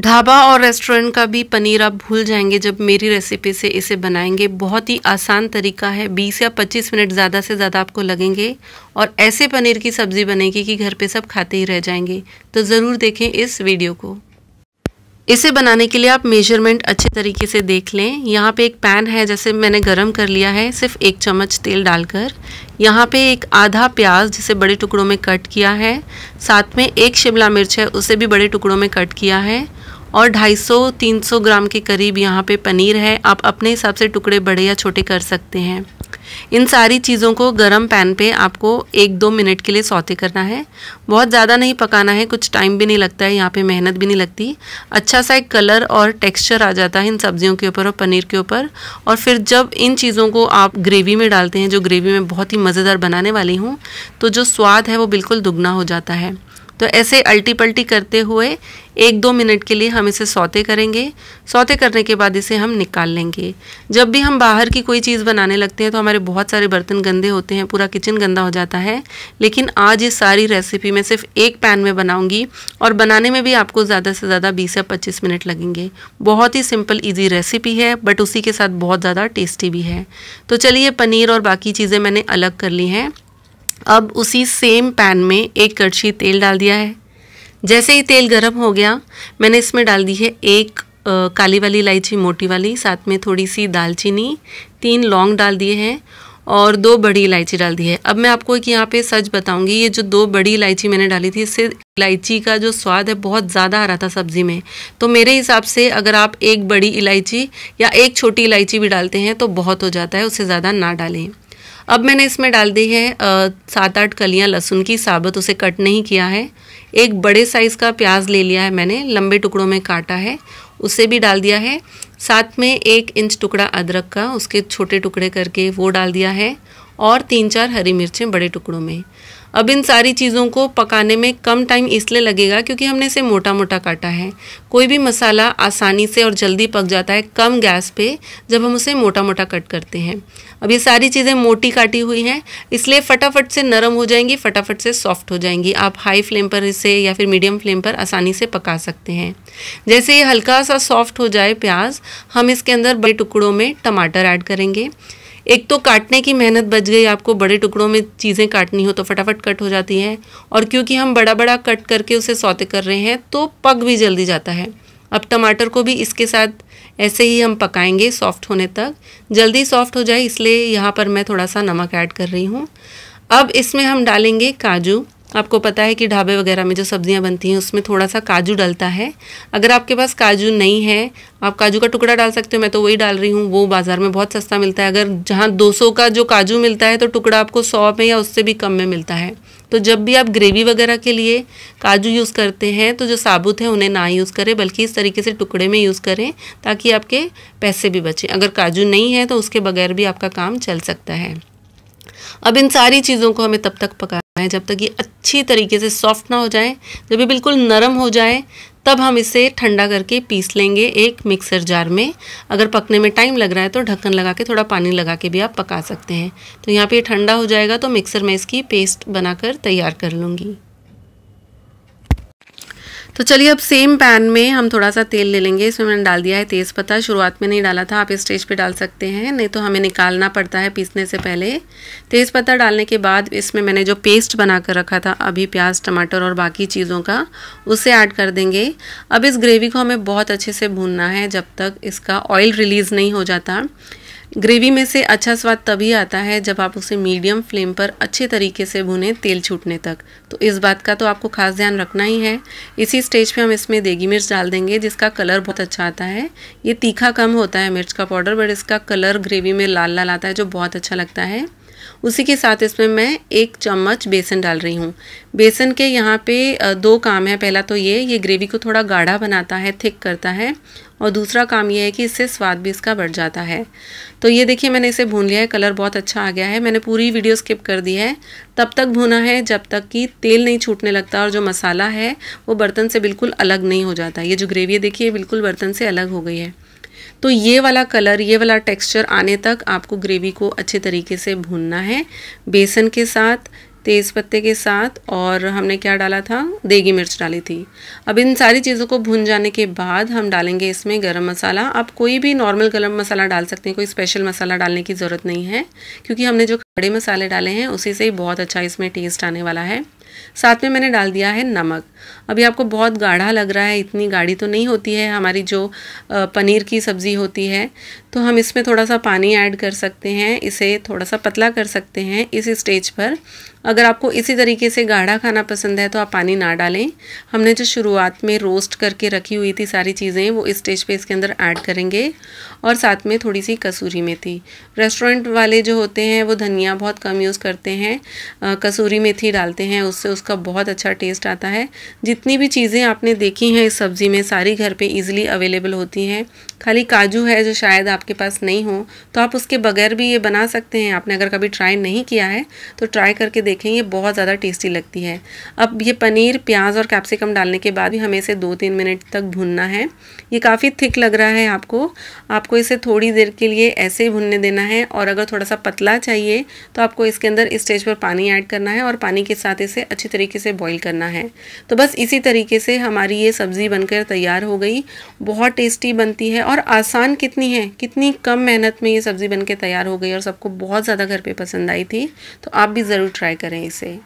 ढाबा और रेस्टोरेंट का भी पनीर आप भूल जाएंगे जब मेरी रेसिपी से इसे बनाएंगे बहुत ही आसान तरीका है 20 या 25 मिनट ज़्यादा से ज़्यादा आपको लगेंगे और ऐसे पनीर की सब्ज़ी बनेगी कि घर पे सब खाते ही रह जाएंगे तो ज़रूर देखें इस वीडियो को इसे बनाने के लिए आप मेजरमेंट अच्छे तरीके से देख लें यहाँ पे एक पैन है जैसे मैंने गरम कर लिया है सिर्फ एक चम्मच तेल डालकर यहाँ पे एक आधा प्याज जिसे बड़े टुकड़ों में कट किया है साथ में एक शिमला मिर्च है उसे भी बड़े टुकड़ों में कट किया है और 250-300 ग्राम के करीब यहाँ पे पनीर है आप अपने हिसाब से टुकड़े बड़े या छोटे कर सकते हैं इन सारी चीज़ों को गरम पैन पे आपको एक दो मिनट के लिए सौते करना है बहुत ज़्यादा नहीं पकाना है कुछ टाइम भी नहीं लगता है यहाँ पे मेहनत भी नहीं लगती अच्छा सा एक कलर और टेक्सचर आ जाता है इन सब्जियों के ऊपर और पनीर के ऊपर और फिर जब इन चीज़ों को आप ग्रेवी में डालते हैं जो ग्रेवी में बहुत ही मज़ेदार बनाने वाली हूँ तो जो स्वाद है वो बिल्कुल दुगना हो जाता है तो ऐसे अल्टी पल्टी करते हुए एक दो मिनट के लिए हम इसे सौते करेंगे सौते करने के बाद इसे हम निकाल लेंगे जब भी हम बाहर की कोई चीज़ बनाने लगते हैं तो हमारे बहुत सारे बर्तन गंदे होते हैं पूरा किचन गंदा हो जाता है लेकिन आज ये सारी रेसिपी मैं सिर्फ एक पैन में बनाऊंगी और बनाने में भी आपको ज़्यादा से ज़्यादा बीस या पच्चीस मिनट लगेंगे बहुत ही सिंपल ईजी रेसिपी है बट उसी के साथ बहुत ज़्यादा टेस्टी भी है तो चलिए पनीर और बाकी चीज़ें मैंने अलग कर ली हैं अब उसी सेम पैन में एक कड़छी तेल डाल दिया है जैसे ही तेल गर्म हो गया मैंने इसमें डाल दी है एक आ, काली वाली इलायची मोटी वाली साथ में थोड़ी सी दालचीनी तीन लौंग डाल दिए हैं और दो बड़ी इलायची डाल दी है अब मैं आपको एक यहाँ पे सच बताऊंगी ये जो दो बड़ी इलायची मैंने डाली थी इससे इलायची का जो स्वाद है बहुत ज़्यादा आ रहा था सब्ज़ी में तो मेरे हिसाब से अगर आप एक बड़ी इलायची या एक छोटी इलायची भी डालते हैं तो बहुत हो जाता है उससे ज़्यादा ना डालें अब मैंने इसमें डाल दी है सात आठ कलियाँ लहसुन की साबुत उसे कट नहीं किया है एक बड़े साइज़ का प्याज ले लिया है मैंने लंबे टुकड़ों में काटा है उसे भी डाल दिया है साथ में एक इंच टुकड़ा अदरक का उसके छोटे टुकड़े करके वो डाल दिया है और तीन चार हरी मिर्चें बड़े टुकड़ों में अब इन सारी चीज़ों को पकाने में कम टाइम इसलिए लगेगा क्योंकि हमने इसे मोटा मोटा काटा है कोई भी मसाला आसानी से और जल्दी पक जाता है कम गैस पे जब हम उसे मोटा मोटा कट करते हैं अब ये सारी चीज़ें मोटी काटी हुई हैं इसलिए फटाफट से नरम हो जाएंगी फटाफट से सॉफ्ट हो जाएंगी आप हाई फ्लेम पर इसे या फिर मीडियम फ्लेम पर आसानी से पका सकते हैं जैसे ये हल्का सा सॉफ्ट हो जाए प्याज हम इसके अंदर बड़े टुकड़ों में टमाटर ऐड करेंगे एक तो काटने की मेहनत बच गई आपको बड़े टुकड़ों में चीज़ें काटनी हो तो फटाफट कट हो जाती हैं और क्योंकि हम बड़ा बड़ा कट करके उसे सौते कर रहे हैं तो पक भी जल्दी जाता है अब टमाटर को भी इसके साथ ऐसे ही हम पकाएंगे सॉफ्ट होने तक जल्दी सॉफ्ट हो जाए इसलिए यहाँ पर मैं थोड़ा सा नमक ऐड कर रही हूँ अब इसमें हम डालेंगे काजू आपको पता है कि ढाबे वगैरह में जो सब्ज़ियाँ बनती हैं उसमें थोड़ा सा काजू डलता है अगर आपके पास काजू नहीं है आप काजू का टुकड़ा डाल सकते हो मैं तो वही डाल रही हूँ वो बाज़ार में बहुत सस्ता मिलता है अगर जहाँ 200 का जो काजू मिलता है तो टुकड़ा आपको सौ में या उससे भी कम में मिलता है तो जब भी आप ग्रेवी वगैरह के लिए काजू यूज़ करते हैं तो जो साबुत हैं उन्हें ना यूज़ करें बल्कि इस तरीके से टुकड़े में यूज़ करें ताकि आपके पैसे भी बचें अगर काजू नहीं है तो उसके बगैर भी आपका काम चल सकता है अब इन सारी चीज़ों को हमें तब तक पका है जब तक ये अच्छी तरीके से सॉफ्ट ना हो जाए जब ये बिल्कुल नरम हो जाए तब हम इसे ठंडा करके पीस लेंगे एक मिक्सर जार में अगर पकने में टाइम लग रहा है तो ढक्कन लगा के थोड़ा पानी लगा के भी आप पका सकते हैं तो यहाँ पे ठंडा हो जाएगा तो मिक्सर में इसकी पेस्ट बनाकर तैयार कर लूँगी तो चलिए अब सेम पैन में हम थोड़ा सा तेल ले लेंगे इसमें मैंने डाल दिया है तेज़पत्ता शुरुआत में नहीं डाला था आप इस स्टेज पे डाल सकते हैं नहीं तो हमें निकालना पड़ता है पीसने से पहले तेज़पत्ता डालने के बाद इसमें मैंने जो पेस्ट बना कर रखा था अभी प्याज टमाटर और बाकी चीज़ों का उसे ऐड कर देंगे अब इस ग्रेवी को हमें बहुत अच्छे से भूनना है जब तक इसका ऑयल रिलीज़ नहीं हो जाता ग्रेवी में से अच्छा स्वाद तभी आता है जब आप उसे मीडियम फ्लेम पर अच्छे तरीके से भुने तेल छूटने तक तो इस बात का तो आपको खास ध्यान रखना ही है इसी स्टेज पे हम इसमें देगी मिर्च डाल देंगे जिसका कलर बहुत अच्छा आता है ये तीखा कम होता है मिर्च का पाउडर बट इसका कलर ग्रेवी में लाल लाल आता है जो बहुत अच्छा लगता है उसी के साथ इसमें मैं एक चम्मच बेसन डाल रही हूँ बेसन के यहाँ पे दो काम है पहला तो ये ये ग्रेवी को थोड़ा गाढ़ा बनाता है थिक करता है और दूसरा काम ये है कि इससे स्वाद भी इसका बढ़ जाता है तो ये देखिए मैंने इसे भून लिया है कलर बहुत अच्छा आ गया है मैंने पूरी वीडियो स्किप कर दी है तब तक भूना है जब तक कि तेल नहीं छूटने लगता और जो मसाला है वो बर्तन से बिल्कुल अलग नहीं हो जाता ये जो ग्रेवी है देखिए बिल्कुल बर्तन से अलग हो गई है तो ये वाला कलर ये वाला टेक्सचर आने तक आपको ग्रेवी को अच्छे तरीके से भूनना है बेसन के साथ तेज़ पत्ते के साथ और हमने क्या डाला था देगी मिर्च डाली थी अब इन सारी चीज़ों को भुन जाने के बाद हम डालेंगे इसमें गरम मसाला आप कोई भी नॉर्मल गरम मसाला डाल सकते हैं कोई स्पेशल मसाला डालने की ज़रूरत नहीं है क्योंकि हमने जो खड़े मसाले डाले हैं उसी से ही बहुत अच्छा इसमें टेस्ट आने वाला है साथ में मैंने डाल दिया है नमक अभी आपको बहुत गाढ़ा लग रहा है इतनी गाढ़ी तो नहीं होती है हमारी जो पनीर की सब्ज़ी होती है तो हम इसमें थोड़ा सा पानी ऐड कर सकते हैं इसे थोड़ा सा पतला कर सकते हैं इस स्टेज पर अगर आपको इसी तरीके से गाढ़ा खाना पसंद है तो आप पानी ना डालें हमने जो शुरुआत में रोस्ट करके रखी हुई थी सारी चीज़ें वो इस स्टेज पे इसके अंदर ऐड करेंगे और साथ में थोड़ी सी कसूरी मेथी रेस्टोरेंट वाले जो होते हैं वो धनिया बहुत कम यूज़ करते हैं आ, कसूरी मेथी डालते हैं उससे उसका बहुत अच्छा टेस्ट आता है जितनी भी चीज़ें आपने देखी हैं इस सब्ज़ी में सारी घर पर ईज़िली अवेलेबल होती हैं खाली काजू है जो शायद आप आपके पास नहीं हो तो आप उसके बगैर भी ये बना सकते हैं आपने अगर कभी ट्राई नहीं किया है तो ट्राई करके देखें ये बहुत ज़्यादा टेस्टी लगती है अब ये पनीर प्याज और कैप्सिकम डालने के बाद भी हमें इसे दो तीन मिनट तक भुनना है ये काफ़ी थिक लग रहा है आपको आपको इसे थोड़ी देर के लिए ऐसे ही भुनने देना है और अगर थोड़ा सा पतला चाहिए तो आपको इसके अंदर स्टेज पर पानी ऐड करना है और पानी के साथ इसे अच्छी तरीके से बॉईल करना है तो बस इसी तरीके से हमारी ये सब्ज़ी बनकर तैयार हो गई बहुत टेस्टी बनती है और आसान कितनी है कितनी इतनी कम मेहनत में ये सब्ज़ी बनके तैयार हो गई और सबको बहुत ज़्यादा घर पे पसंद आई थी तो आप भी ज़रूर ट्राई करें इसे